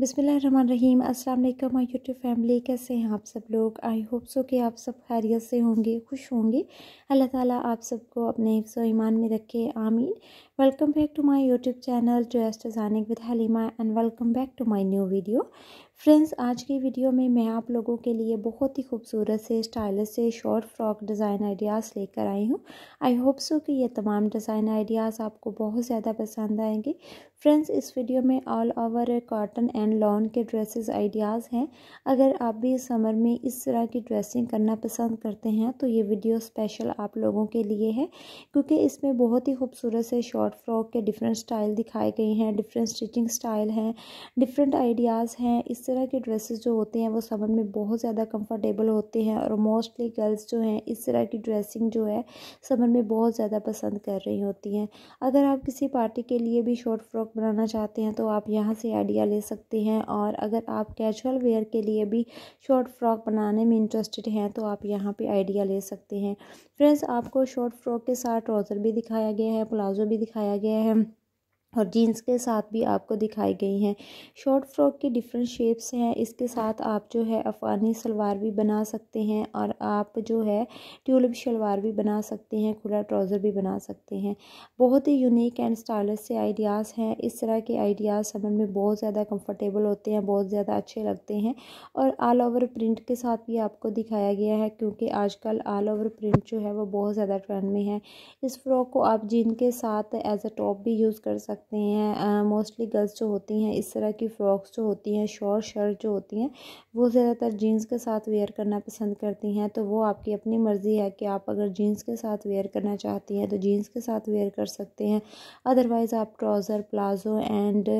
बिसमीम अस्सलाम वालेकुम माय यूट्यूब फैमिली कैसे हैं आप सब लोग आई होप सो कि आप सब खैरियत से होंगे खुश होंगे अल्लाह ताला आप सबको अपने हिफ्स ईमान में रखे आमीन welcome back to my YouTube channel एस्ट designing with Halima and welcome back to my new video friends आज की वीडियो में मैं आप लोगों के लिए बहुत ही खूबसूरत से स्टाइलिश से शॉर्ट फ्रॉक डिज़ाइन आइडियाज़ लेकर आई हूँ आई होप सो कि ये तमाम डिज़ाइन आइडियाज़ आपको बहुत ज़्यादा पसंद आएंगे फ्रेंड्स इस वीडियो में all over cotton and lawn के ड्रेसेस आइडियाज़ हैं अगर आप भी समर में इस तरह की ड्रेसिंग करना पसंद करते हैं तो ये वीडियो स्पेशल आप लोगों के लिए है क्योंकि इसमें बहुत ही खूबसूरत से शॉर्ट फ्रॉक के डिफरेंट स्टाइल दिखाए गए हैं डिफरेंट स्टिचिंग स्टाइल हैं डिफरेंट आइडियाज़ हैं इस इस तरह के ड्रेसेस जो होते हैं वो समर में बहुत ज़्यादा कंफर्टेबल होते हैं और मोस्टली गर्ल्स जो हैं इस तरह की ड्रेसिंग जो है समर में बहुत ज़्यादा पसंद कर रही होती हैं अगर आप किसी पार्टी के लिए भी शॉर्ट फ्रॉक बनाना चाहते हैं तो आप यहाँ से आइडिया ले सकते हैं और अगर आप कैजुअल वेयर के लिए भी शॉर्ट फ्रॉक बनाने में इंटरेस्टेड हैं तो आप यहाँ पर आइडिया ले सकते हैं फ्रेंड्स आपको शॉर्ट फ्रॉक के साथ ट्राउज़र भी दिखाया गया है प्लाजो भी दिखाया गया है और जीन्स के साथ भी आपको दिखाई गई हैं शॉर्ट फ्रॉक की डिफरेंट शेप्स हैं इसके साथ आप जो है अफ़ानी सलवार भी बना सकते हैं और आप जो है ट्यूलिप शलवार भी बना सकते हैं खुला ट्राउज़र भी बना सकते हैं बहुत ही यूनिक एंड स्टाइलिश से आइडियाज़ हैं इस तरह के आइडियाज़ समझ में बहुत ज़्यादा कंफर्टेबल होते हैं बहुत ज़्यादा अच्छे लगते हैं और आल ओवर प्रिंट के साथ भी आपको दिखाया गया है क्योंकि आजकल आल ओवर प्रिंट जो है वो बहुत ज़्यादा ट्रेंड में है इस फ्रॉक को आप जीन के साथ एज अ टॉप भी यूज़ कर सकते सकते हैं मोस्टली गर्ल्स जो होती हैं इस तरह की फ़्रॉक्स जो होती हैं शॉर्ट शर्ट जो होती हैं वो ज़्यादातर जीन्स के साथ वेयर करना पसंद करती हैं तो वो आपकी अपनी मर्ज़ी है कि आप अगर जीन्स के साथ वेयर करना चाहती हैं तो जीन्स के साथ वेयर कर सकते हैं अदरवाइज़ आप ट्राउज़र प्लाज़ो एंड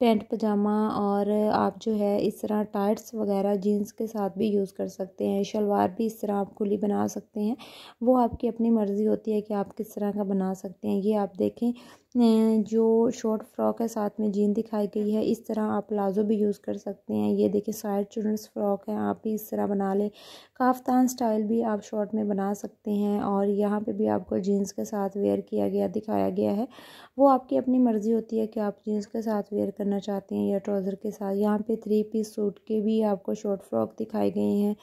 पैंट पजामा और आप जो है इस तरह टाइट्स वगैरह जीन्स के साथ भी यूज़ कर सकते हैं शलवार भी इस तरह आप खुली बना सकते हैं वो आपकी अपनी मर्ज़ी होती है कि आप किस तरह का बना सकते हैं ये आप देखें जो शॉर्ट फ्रॉक है साथ में जीन दिखाई गई है इस तरह आप प्लाज़ो भी यूज़ कर सकते हैं ये देखिए साइड चुनर्स फ्रॉक है आप भी इस तरह बना लें काफ्तान स्टाइल भी आप शॉर्ट में बना सकते हैं और यहाँ पे भी आपको जीन्स के साथ वेयर किया गया दिखाया गया है वो आपकी अपनी मर्ज़ी होती है कि आप जीन्स के साथ वेयर करना करना चाहते हैं या ट्राउज़र के साथ यहाँ पे थ्री पीस सूट के भी आपको शॉर्ट फ्रॉक दिखाई गए हैं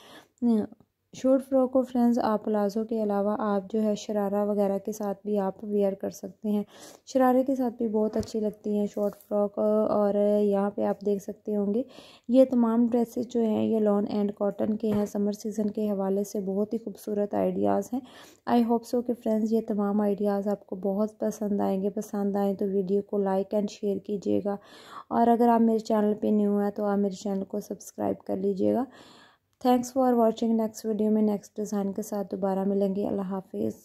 शॉर्ट फ्रॉक को फ्रेंड्स आप प्लाज़ो के अलावा आप जो है शरारा वगैरह के साथ भी आप वेयर कर सकते हैं शरारे के साथ भी बहुत अच्छी लगती हैं शॉर्ट फ्रॉक और यहाँ पे आप देख सकते होंगे ये तमाम ड्रेसेस जो हैं ये लॉन एंड कॉटन के हैं समर सीज़न के हवाले से बहुत ही खूबसूरत आइडियाज़ हैं आई होप सो कि फ्रेंड्स ये तमाम आइडियाज़ आपको बहुत पसंद आएंगे पसंद आए तो वीडियो को लाइक एंड शेयर कीजिएगा और अगर आप मेरे चैनल पर न्यू हैं तो आप मेरे चैनल को सब्सक्राइब कर लीजिएगा thanks for watching next video में नेक्स्ट डिज़ाइन के साथ दोबारा मिलेंगे अल्लाह हाफिज़